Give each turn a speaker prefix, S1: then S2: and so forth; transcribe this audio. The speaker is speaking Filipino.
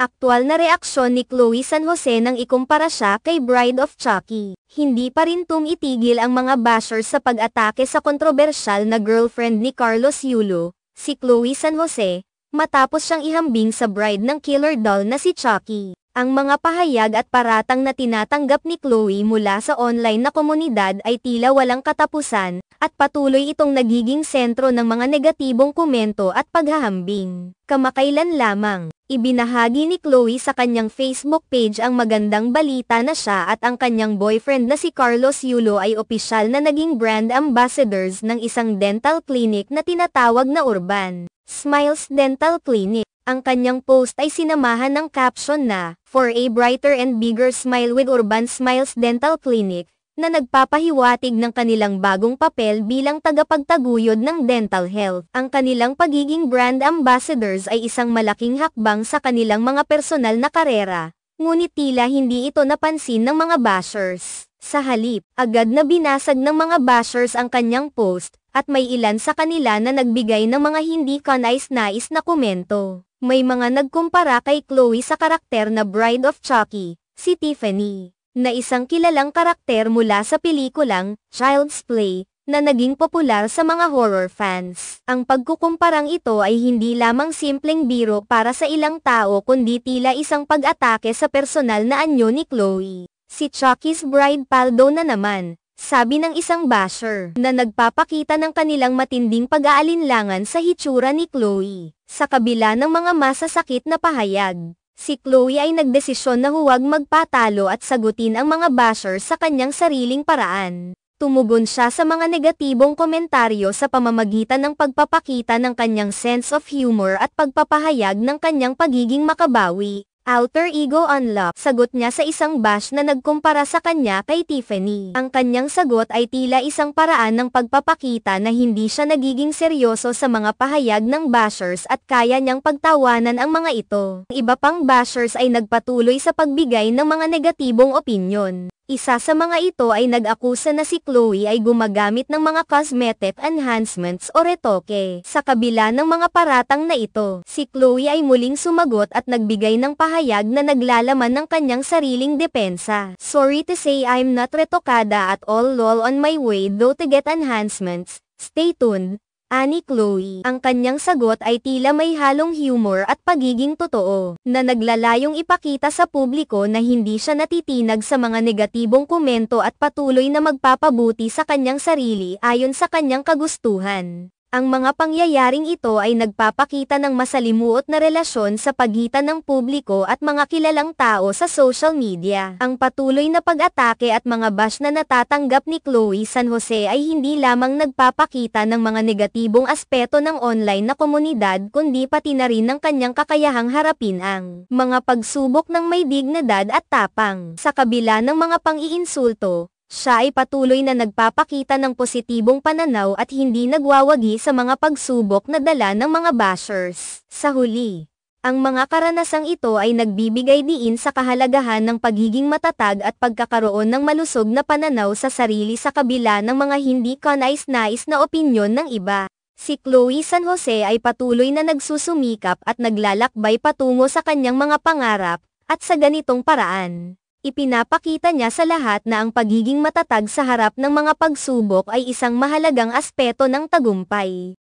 S1: Aktwal na reaksyon ni Chloe San Jose nang ikumpara siya kay Bride of Chucky. Hindi pa rin tumitigil ang mga bashers sa pag-atake sa kontrobersyal na girlfriend ni Carlos Yulo, si Chloe San Jose, matapos siyang ihambing sa bride ng killer doll na si Chucky. Ang mga pahayag at paratang na tinatanggap ni Chloe mula sa online na komunidad ay tila walang katapusan, at patuloy itong nagiging sentro ng mga negatibong komento at paghahambing. Kamakailan lamang, Ibinahagi ni Chloe sa kanyang Facebook page ang magandang balita na siya at ang kanyang boyfriend na si Carlos Yulo ay opisyal na naging brand ambassadors ng isang dental clinic na tinatawag na Urban Smiles Dental Clinic. Ang kanyang post ay sinamahan ng caption na, For a brighter and bigger smile with Urban Smiles Dental Clinic, na nagpapahiwatig ng kanilang bagong papel bilang tagapagtaguyod ng dental health. Ang kanilang pagiging brand ambassadors ay isang malaking hakbang sa kanilang mga personal na karera, ngunit tila hindi ito napansin ng mga bashers. Sa halip, agad na binasag ng mga bashers ang kanyang post, at may ilan sa kanila na nagbigay ng mga hindi kanais-nais na komento. May mga nagkumpara kay Chloe sa karakter na Bride of Chucky, si Tiffany na isang kilalang karakter mula sa pelikulang Child's Play na naging popular sa mga horror fans. Ang pagkukumparang ito ay hindi lamang simpleng biro para sa ilang tao kundi tila isang pag-atake sa personal na anyo ni Chloe. Si Chucky's Bride Paldo na naman, sabi ng isang basher, na nagpapakita ng kanilang matinding pag-aalinlangan sa hitsura ni Chloe, sa kabila ng mga masasakit na pahayag si Chloe ay nagdesisyon na huwag magpatalo at sagutin ang mga basher sa kanyang sariling paraan. Tumugon siya sa mga negatibong komentaryo sa pamamagitan ng pagpapakita ng kanyang sense of humor at pagpapahayag ng kanyang pagiging makabawi. Alter ego unlock, sagot niya sa isang bash na nagkumpara sa kanya kay Tiffany. Ang kanyang sagot ay tila isang paraan ng pagpapakita na hindi siya nagiging seryoso sa mga pahayag ng bashers at kaya niyang pagtawanan ang mga ito. Iba pang bashers ay nagpatuloy sa pagbigay ng mga negatibong opinyon. Isa sa mga ito ay nag-akusa na si Chloe ay gumagamit ng mga cosmetic enhancements o retoke. Sa kabila ng mga paratang na ito, si Chloe ay muling sumagot at nagbigay ng pahayag na naglalaman ng kanyang sariling depensa. Sorry to say I'm not retokada at all lol on my way though to get enhancements. Stay tuned. Ani Chloe, ang kanyang sagot ay tila may halong humor at pagiging totoo, na naglalayong ipakita sa publiko na hindi siya natitinag sa mga negatibong komento at patuloy na magpapabuti sa kanyang sarili ayon sa kanyang kagustuhan. Ang mga pangyayaring ito ay nagpapakita ng masalimuot na relasyon sa pagitan ng publiko at mga kilalang tao sa social media. Ang patuloy na pag-atake at mga bash na natatanggap ni Chloe San Jose ay hindi lamang nagpapakita ng mga negatibong aspeto ng online na komunidad kundi pati na rin ng kanyang kakayahang harapin ang mga pagsubok ng may dignidad at tapang. Sa kabila ng mga pang-iinsulto, siya ay patuloy na nagpapakita ng positibong pananaw at hindi nagwawagi sa mga pagsubok na dala ng mga bashers. Sa huli, ang mga karanasang ito ay nagbibigay diin sa kahalagahan ng pagiging matatag at pagkakaroon ng malusog na pananaw sa sarili sa kabila ng mga hindi kanais-nais na opinyon ng iba. Si Chloe San Jose ay patuloy na nagsusumikap at naglalakbay patungo sa kanyang mga pangarap, at sa ganitong paraan. Ipinapakita niya sa lahat na ang pagiging matatag sa harap ng mga pagsubok ay isang mahalagang aspeto ng tagumpay.